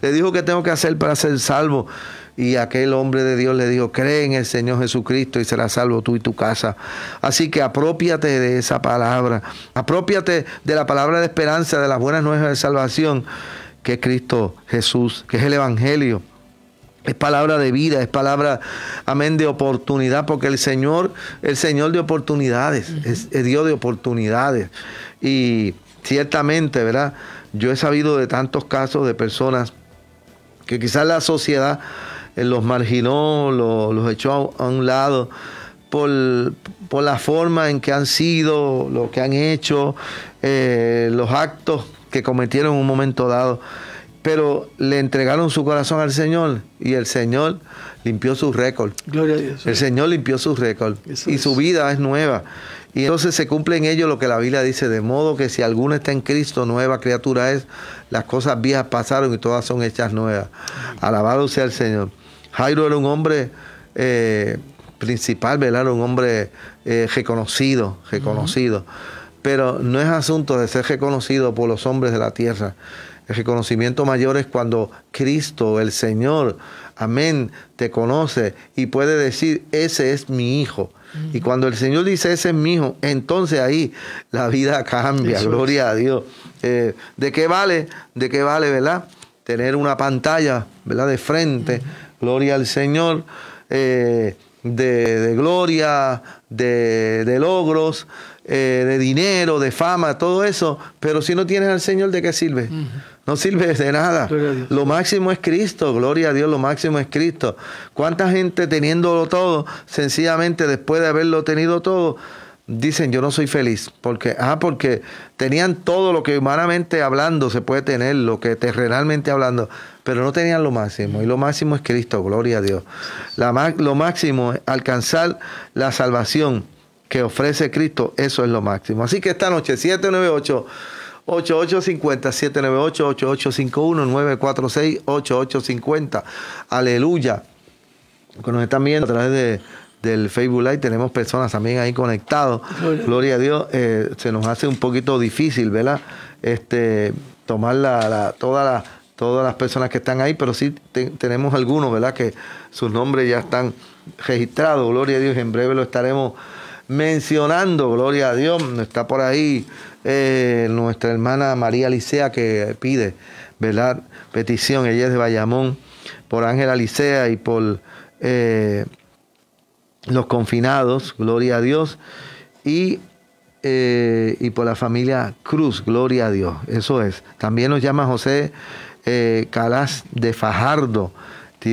le dijo, que tengo que hacer para ser salvo? Y aquel hombre de Dios le dijo, cree en el Señor Jesucristo y será salvo tú y tu casa. Así que apropiate de esa palabra, apropiate de la palabra de esperanza, de las buenas nuevas de salvación, que es Cristo Jesús, que es el Evangelio. Es palabra de vida, es palabra, amén, de oportunidad, porque el Señor, el Señor de oportunidades, es, es Dios de oportunidades. Y ciertamente, ¿verdad? Yo he sabido de tantos casos de personas que quizás la sociedad los marginó, los, echó a, un lado por, la forma en que han sido, lo que han hecho, eh, los actos que cometieron en un momento dado. Pero le entregaron su corazón al Señor y el Señor limpió su récord. Gloria a Dios. El Señor limpió su récord y su vida es nueva. Y entonces se cumple en ello lo que la Biblia dice, de modo que si alguno está en Cristo, nueva criatura es, las cosas viejas pasaron y todas son hechas nuevas. Alabado sea el Señor. Jairo era un hombre eh, principal, ¿verdad? Era un hombre eh, reconocido, reconocido. Pero no es asunto de ser reconocido por los hombres de la tierra. El reconocimiento mayor es cuando Cristo, el Señor, amén, te conoce y puede decir, ese es mi hijo. Y cuando el Señor dice, ese es mi hijo, entonces ahí la vida cambia, gloria a Dios. Eh, ¿De qué vale? ¿De qué vale, verdad? Tener una pantalla, ¿verdad? De frente gloria al Señor, eh, de, gloria, de, logros, eh, de dinero, de fama, todo eso, pero si no tienes al Señor, ¿de qué sirve? No sirve de nada. Lo máximo es Cristo, gloria a Dios, lo máximo es Cristo. ¿Cuánta gente teniéndolo todo, sencillamente después de haberlo tenido todo, dicen yo no soy feliz? Porque, ah, porque tenían todo lo que humanamente hablando se puede tener, lo que terrenalmente hablando, pero no tenían lo máximo. Y lo máximo es Cristo, gloria a Dios. La, lo máximo es alcanzar la salvación que ofrece Cristo, eso es lo máximo. Así que esta noche, 798. 8850-798-8851-946-8850. Aleluya. Que nos están viendo a través de, del Facebook Live. Tenemos personas también ahí conectados. Gloria, a Dios. Eh, se nos hace un poquito difícil, ¿verdad? Este, tomar toda la todas las personas que están ahí, pero sí tenemos algunos, ¿verdad? Que sus nombres ya están registrados, gloria a Dios, en breve lo estaremos mencionando, gloria a Dios, está por ahí eh, nuestra hermana María Licea que pide, ¿verdad? Petición, ella es de Bayamón, por Ángel Licea y por eh, los confinados, gloria a Dios, y eh, y por la familia Cruz, gloria a Dios, eso es. También nos llama José eh, Calas de Fajardo.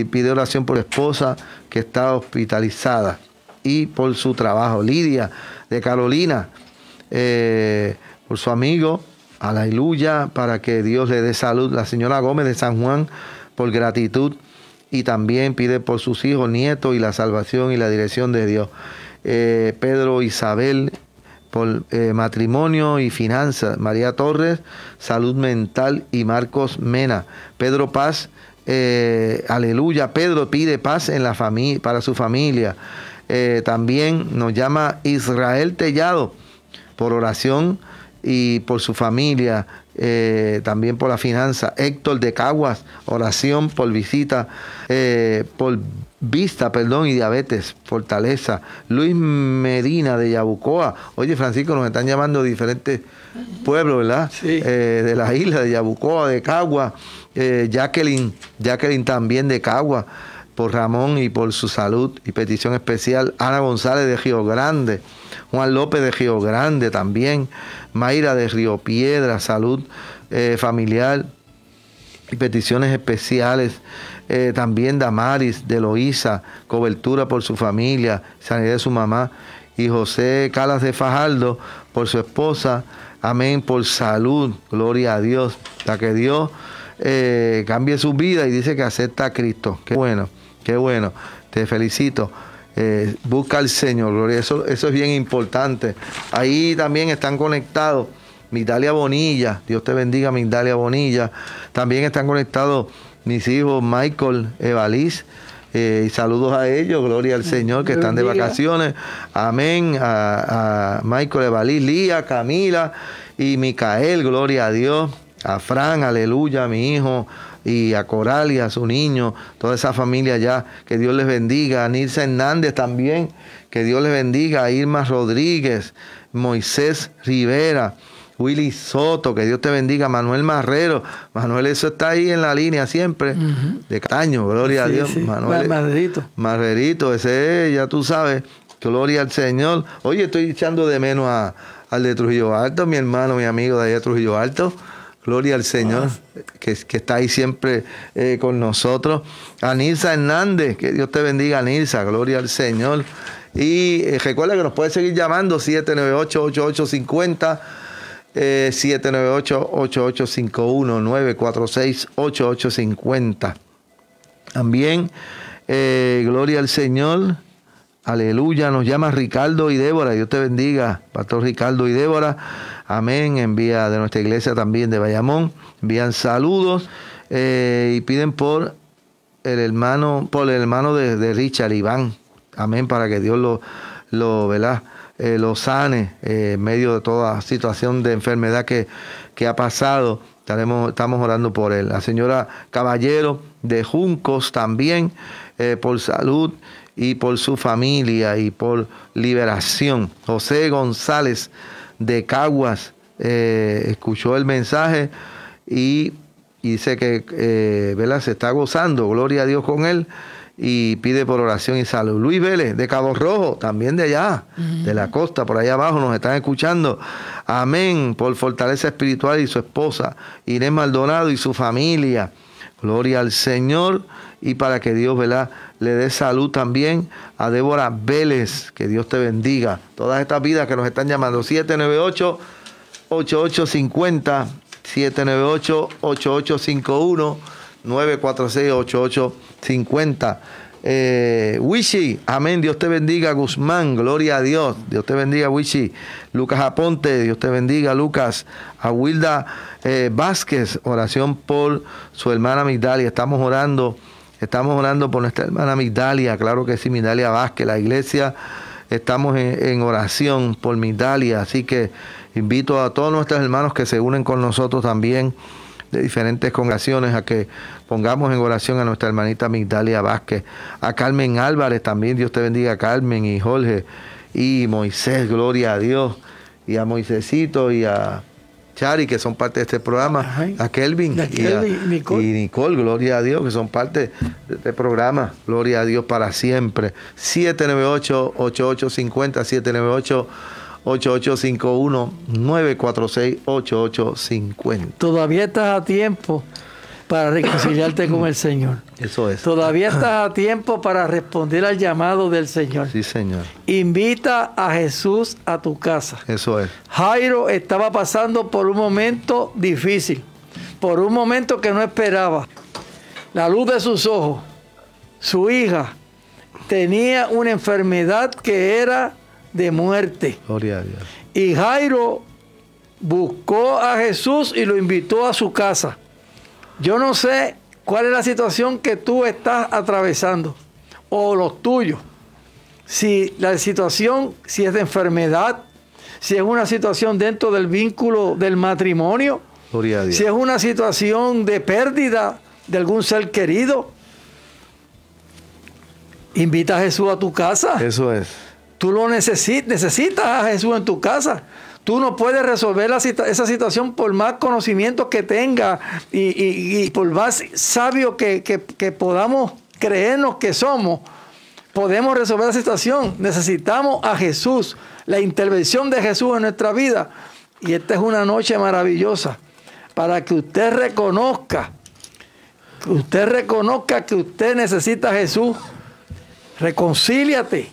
Pide oración por esposa que está hospitalizada y por su trabajo. Lidia de Carolina, eh, por su amigo, aleluya, para que Dios le dé salud. La señora Gómez de San Juan, por gratitud y también pide por sus hijos, nietos y la salvación y la dirección de Dios. Eh, Pedro, Isabel, por eh, matrimonio y finanzas, María Torres, salud mental y Marcos Mena. Pedro Paz, eh, aleluya, Pedro pide paz en la para su familia. Eh, también nos llama Israel Tellado por oración y por su familia. Eh, también por la finanza. Héctor de Caguas, oración por visita, eh, por vista, perdón, y diabetes, fortaleza. Luis Medina de Yabucoa. Oye, Francisco, nos están llamando diferentes pueblos, ¿verdad? Eh, de las islas, de Yabucoa, de Caguas. Jacqueline, Jacqueline también de Caguas por Ramón y por su salud y petición especial. Ana González de Río Grande, Juan López de Río Grande también, Mayra de Río Piedra, salud eh, familiar y peticiones especiales. Eh, también Damaris de Loíza, cobertura por su familia, sanidad de su mamá. Y José Calas de Fajardo por su esposa. Amén, por salud. Gloria a Dios. para que Dios eh, cambie su vida y dice que acepta a Cristo. Qué bueno, qué bueno. Te felicito. Eh, busca al Señor, Eso, eso es bien importante. Ahí también están conectados Migdalia Bonilla, Dios te bendiga, Migdalia Bonilla. También están conectados mis hijos Michael Evaliz. Eh, y saludos a ellos, gloria al Señor, que están de vacaciones. Amén. A, Michael Evaliz, Lía, Camila y Micael, gloria a Dios. A Fran, aleluya, mi hijo, y a Coralia, a su niño, toda esa familia allá, que Dios les bendiga, a Nilsa Hernández también, que Dios les bendiga, a Irma Rodríguez, Moisés Rivera. Willy Soto, que Dios te bendiga, Manuel Marrero, Manuel eso está ahí en la línea siempre, de caño, gloria a Dios, Manuel. Marrerito. ese ya tú sabes, gloria al Señor. Oye, estoy echando de menos a, al de Trujillo Alto, mi hermano, mi amigo de allá de Trujillo Alto. Gloria al Señor, que, está ahí siempre eh, con nosotros. Nilsa Hernández, que Dios te bendiga, Nilsa. gloria al Señor. Y eh, recuerda que nos puede seguir llamando 798-8850, 798-8851-946-8850. Eh, También, gloria al Señor. Aleluya, nos llama Ricardo y Débora. Dios te bendiga, Pastor Ricardo y Débora. Amén. Envía de nuestra iglesia también de Bayamón. Envían saludos eh, y piden por el hermano, por el hermano de, Richard Iván. Amén. Para que Dios lo, lo, eh, lo sane eh, en medio de toda situación de enfermedad que, ha pasado. estamos orando por él. La señora Caballero de Juncos también, por salud y por su familia y por liberación. José González de Caguas eh, escuchó el mensaje y, dice que eh, Vela se está gozando, gloria a Dios con él, y pide por oración y salud. Luis Vélez, de Cabo Rojo, también de allá, de la costa, por allá abajo, nos están escuchando. Amén por fortaleza espiritual y su esposa, Inés Maldonado y su familia. Gloria al Señor y para que Dios le dé salud también a Débora Vélez. Que Dios te bendiga. Todas estas vidas que nos están llamando. 798-8850. 798-8851. 946-8850. Eh, Wishi, amén, Dios te bendiga, Guzmán, gloria a Dios, Dios te bendiga, Wishi, Lucas Aponte, Dios te bendiga, Lucas, a Wilda eh, Vázquez, oración por su hermana Migdalia, estamos orando, estamos orando por nuestra hermana Migdalia, claro que sí, Migdalia Vázquez, la iglesia, estamos en, oración por Migdalia, así que invito a todos nuestros hermanos que se unen con nosotros también de diferentes congregaciones a que pongamos en oración a nuestra hermanita Migdalia Vázquez, a Carmen Álvarez también, Dios te bendiga Carmen y Jorge y Moisés, gloria a Dios, y a Moisésito y a Chari, que son parte de este programa, a Kelvin, y, Nicole. gloria a Dios, que son parte de este programa, gloria a Dios para siempre. 798-8850, 798 8851-946-8850. Todavía estás a tiempo para reconciliarte con el Señor. Eso es. Todavía estás a tiempo para responder al llamado del Señor. Sí, Señor. Invita a Jesús a tu casa. Eso es. Jairo estaba pasando por un momento difícil, por un momento que no esperaba. La luz de sus ojos, su hija, tenía una enfermedad que era de muerte. Gloria a Dios. Y Jairo buscó a Jesús y lo invitó a su casa. Yo no sé cuál es la situación que tú estás atravesando o los tuyos. Si la situación, si es de enfermedad, si es una situación dentro del vínculo del matrimonio, si es una situación de pérdida de algún ser querido, invita a Jesús a tu casa. Eso es. Tú lo necesitas, a Jesús en tu casa. Tú no puedes resolver esa situación por más conocimiento que tenga y, por más sabio que, que podamos creernos que somos. Podemos resolver la situación. Necesitamos a Jesús, la intervención de Jesús en nuestra vida. Y esta es una noche maravillosa para que usted reconozca, que usted reconozca que usted necesita a Jesús. Reconcíliate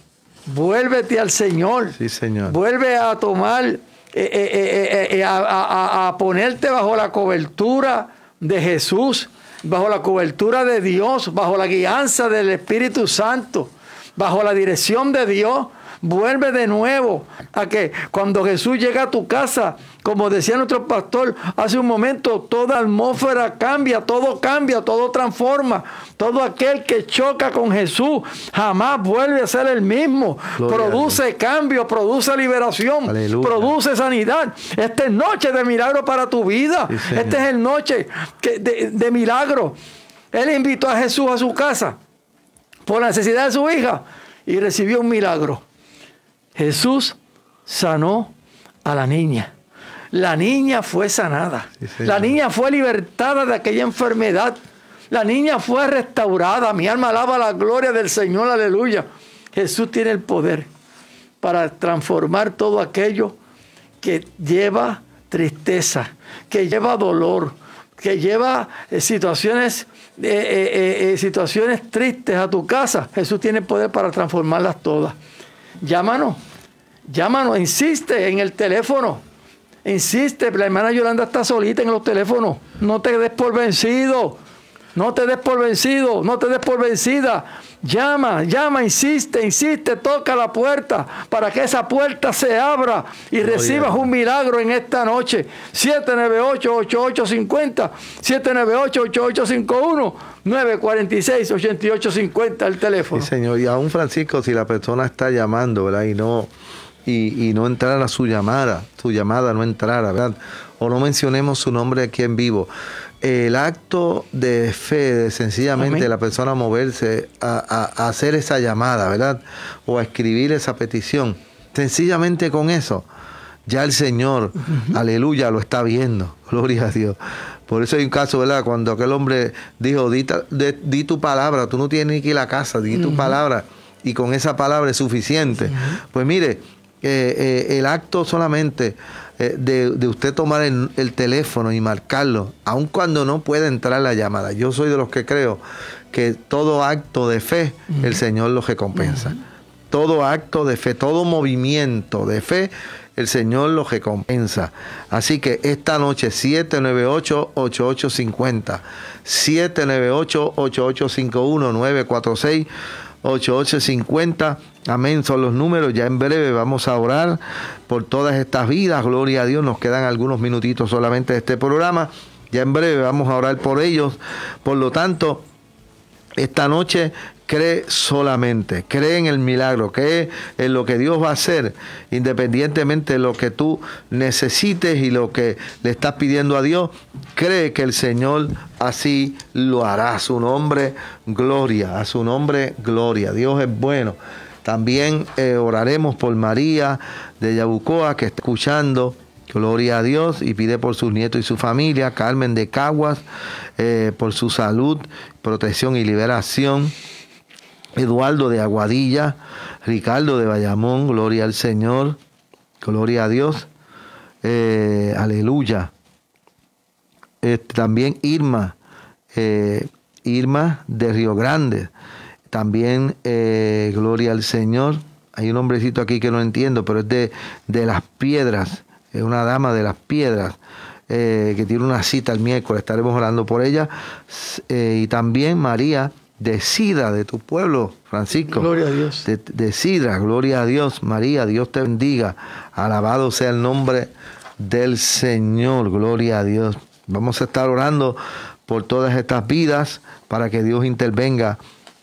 Vuélvete al Señor. Señor. Vuelve a tomar, eh, eh, eh, a, ponerte bajo la cobertura de Jesús, bajo la cobertura de Dios, bajo la guianza del Espíritu Santo, bajo la dirección de Dios, Vuelve de nuevo a que cuando Jesús llega a tu casa, como decía nuestro pastor hace un momento, toda atmósfera cambia, todo cambia, todo transforma. Todo aquel que choca con Jesús jamás vuelve a ser el mismo. produce cambio, produce liberación, produce sanidad. Esta es noche de milagro para tu vida. Esta es el noche de, de milagro. Él invitó a Jesús a su casa por la necesidad de su hija y recibió un milagro. Jesús sanó a la niña. La niña fue sanada. la niña fue libertada de aquella enfermedad. La niña fue restaurada. Mi alma alaba la gloria del Señor. Aleluya. Jesús tiene el poder para transformar todo aquello que lleva tristeza, que lleva dolor, que lleva eh, situaciones, eh, eh, situaciones tristes a tu casa. Jesús tiene el poder para transformarlas todas llámanos, llámanos, insiste en el teléfono. Insiste, la hermana Yolanda está solita en los teléfonos. No te des por vencido. No te des por vencido, no te des por vencida. Llama, llama, insiste, insiste, toca la puerta para que esa puerta se abra y recibas un milagro en esta noche. 798-8850, 798-8851, 946-8850 el teléfono. señor, y aún Francisco, si la persona está llamando, ¿verdad? Y no, y, y no entrara su llamada, su llamada no entrara, ¿verdad? O no mencionemos su nombre aquí en vivo el acto de fe, de sencillamente la persona moverse a, hacer esa llamada, ¿verdad? O a escribir esa petición. Sencillamente con eso, ya el Señor, aleluya, lo está viendo. Gloria a Dios. Por eso hay un caso, ¿verdad? Cuando aquel hombre dijo, di, tu palabra, tú no tienes que ir a la casa, di tu palabra. Y con esa palabra es suficiente. Pues mire, eh, eh, el acto solamente eh, de, usted tomar el, teléfono y marcarlo, aun cuando no pueda entrar la llamada. Yo soy de los que creo que todo acto de fe, el Señor lo recompensa. Todo acto de fe, todo movimiento de fe, el Señor lo recompensa. Así que esta noche, 798-8850, 798-8851-946. 8850. Amén, son los números. Ya en breve vamos a orar por todas estas vidas. Gloria a Dios, nos quedan algunos minutitos solamente de este programa. Ya en breve vamos a orar por ellos. Por lo tanto, esta noche cree solamente, cree en el milagro, cree en lo que Dios va a hacer, independientemente de lo que tú necesites y lo que le estás pidiendo a Dios, cree que el Señor así lo hará. A su nombre, gloria, a su nombre, gloria. Dios es bueno. También eh, oraremos por María de Yabucoa que está escuchando. Gloria a Dios y pide por sus nietos y su familia, Carmen de Caguas, eh, por su salud, protección y liberación. Eduardo de Aguadilla, Ricardo de Bayamón, gloria al Señor, gloria a Dios, eh, aleluya. Eh, también Irma, Irma de Río Grande, también gloria al Señor. Hay un hombrecito aquí que no entiendo, pero es de, de las piedras, es una dama de las piedras. Eh, que tiene una cita el miércoles, estaremos orando por ella. Eh, y también María de Sidra, de tu pueblo, Francisco. Gloria a Dios. De, de Sidra, gloria a Dios, María, Dios te bendiga. Alabado sea el nombre del Señor, gloria a Dios. Vamos a estar orando por todas estas vidas para que Dios intervenga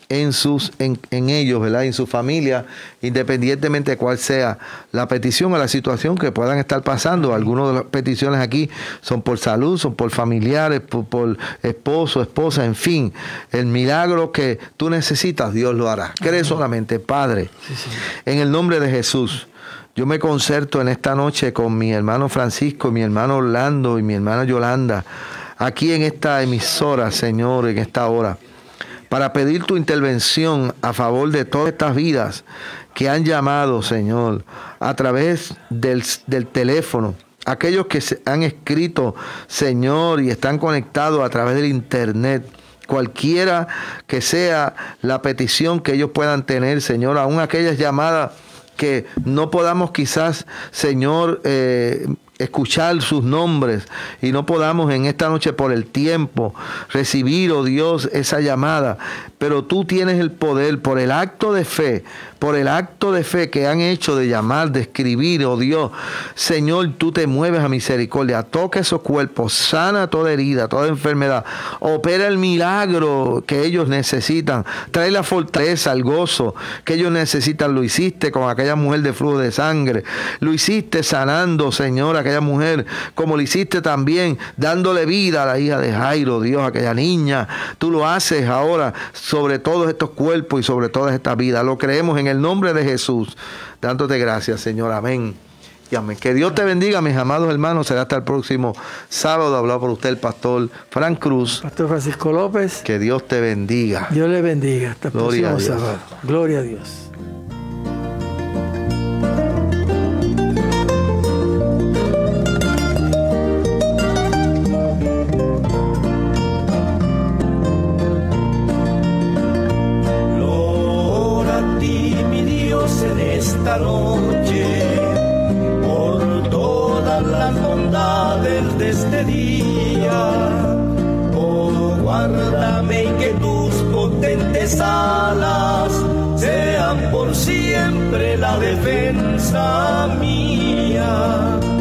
en, sus, en, ellos, ¿verdad? en su familia, independientemente de cuál sea la petición o la situación que puedan estar pasando. Algunas de las peticiones aquí son por salud, son por familiares, por, esposo, esposa, en fin. El milagro que tú necesitas, Dios lo hará. Cree solamente, Padre, en el nombre de Jesús. Yo me concerto en esta noche con mi hermano Francisco, mi hermano Orlando y mi hermana Yolanda, aquí en esta emisora, Señor, en esta hora para pedir tu intervención a favor de todas estas vidas que han llamado, Señor, a través del, teléfono, aquellos que han escrito, Señor, y están conectados a través del Internet. Cualquiera que sea la petición que ellos puedan tener, Señor, aún aquellas llamadas que no podamos quizás, Señor, eh, escuchar sus nombres y no podamos en esta noche por el tiempo recibir, oh Dios, esa llamada. Pero tú tienes el poder por el acto de fe, por el acto de fe que han hecho de llamar, de escribir, oh Dios. Señor, tú te mueves a misericordia, toca esos cuerpos, sana toda herida, toda enfermedad, opera el milagro que ellos necesitan, trae la fortaleza, el gozo que ellos necesitan. Lo hiciste con aquella mujer de flujo de sangre, lo hiciste sanando, Señora aquella mujer, como lo hiciste también dándole vida a la hija de Jairo, Dios, aquella niña. Tú lo haces ahora sobre todos estos cuerpos y sobre todas esta vida Lo creemos en el nombre de Jesús, dándote gracias, Señor. Amén. Y Que Dios te bendiga, mis amados hermanos. Será hasta el próximo sábado. Hablado por usted el pastor Fran Cruz. Pastor Francisco López. Que Dios te bendiga. Dios le bendiga. Hasta el próximo sábado. Gloria a Dios. noche, por toda la bondades de este día. Oh, guárdame y que tus potentes alas sean por siempre la defensa mía